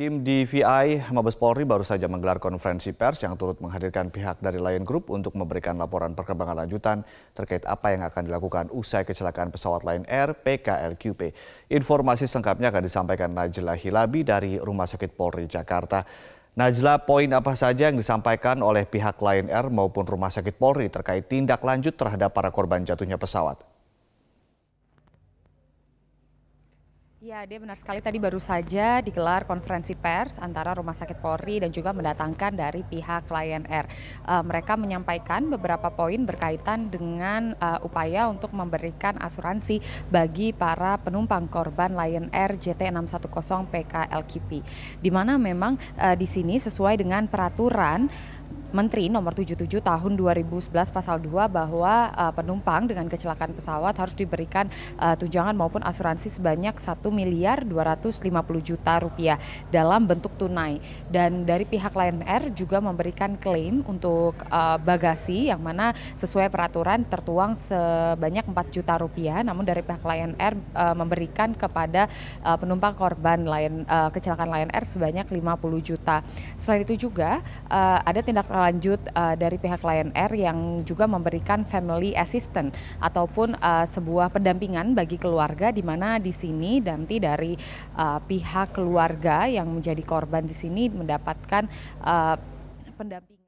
Tim DVI Mabes Polri baru saja menggelar konferensi pers yang turut menghadirkan pihak dari Lion Group untuk memberikan laporan perkembangan lanjutan terkait apa yang akan dilakukan usai kecelakaan pesawat Lion Air PKLQP. Informasi lengkapnya akan disampaikan Najla Hilabi dari Rumah Sakit Polri Jakarta. Najla, poin apa saja yang disampaikan oleh pihak Lion Air maupun Rumah Sakit Polri terkait tindak lanjut terhadap para korban jatuhnya pesawat? Ya, dia benar sekali tadi baru saja digelar konferensi pers antara Rumah Sakit Polri dan juga mendatangkan dari pihak Lion Air. Uh, mereka menyampaikan beberapa poin berkaitan dengan uh, upaya untuk memberikan asuransi bagi para penumpang korban Lion Air JT610 PKLKP. Di mana memang uh, di sini sesuai dengan peraturan Menteri nomor 77 tahun 2011 pasal 2 bahwa uh, penumpang dengan kecelakaan pesawat harus diberikan uh, tunjangan maupun asuransi sebanyak 1 miliar 250 juta rupiah dalam bentuk tunai dan dari pihak Lion Air juga memberikan klaim untuk uh, bagasi yang mana sesuai peraturan tertuang sebanyak 4 juta rupiah namun dari pihak Lion Air uh, memberikan kepada uh, penumpang korban Lion uh, kecelakaan Lion Air sebanyak 50 juta. Selain itu juga uh, ada tindak lanjut uh, dari pihak Lion Air yang juga memberikan family assistant ataupun uh, sebuah pendampingan bagi keluarga di mana di sini nanti dari uh, pihak keluarga yang menjadi korban di sini mendapatkan uh, pendampingan